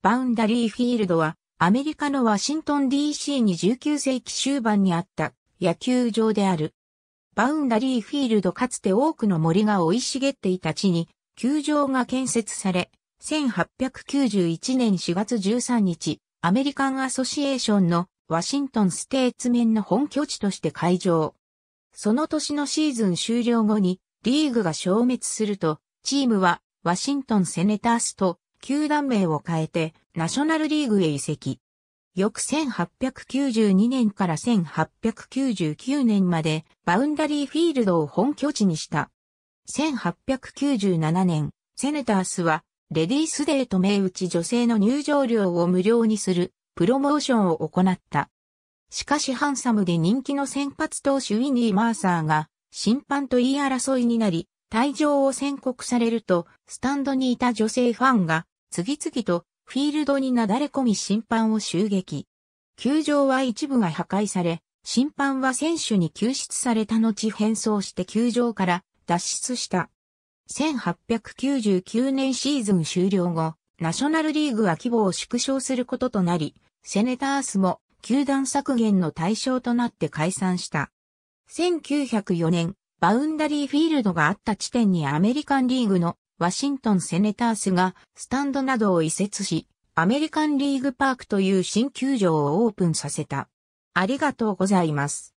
バウンダリーフィールドは、アメリカのワシントン DC に19世紀終盤にあった野球場である。バウンダリーフィールドかつて多くの森が生い茂っていた地に、球場が建設され、1891年4月13日、アメリカンアソシエーションのワシントンステーツメンの本拠地として開場。その年のシーズン終了後にリーグが消滅すると、チームはワシントンセネタースと球団名を変えてナショナルリーグへ移籍。翌1892年から1899年までバウンダリーフィールドを本拠地にした。1897年、セネタースはレディースデーと銘打ち女性の入場料を無料にするプロモーションを行った。しかしハンサムで人気の先発投手ウィニー・マーサーが審判と言い争いになり、退場を宣告されると、スタンドにいた女性ファンが、次々とフィールドになだれ込み審判を襲撃。球場は一部が破壊され、審判は選手に救出された後変装して球場から脱出した。1899年シーズン終了後、ナショナルリーグは規模を縮小することとなり、セネタースも球団削減の対象となって解散した。1904年、バウンダリーフィールドがあった地点にアメリカンリーグのワシントンセネタースがスタンドなどを移設し、アメリカンリーグパークという新球場をオープンさせた。ありがとうございます。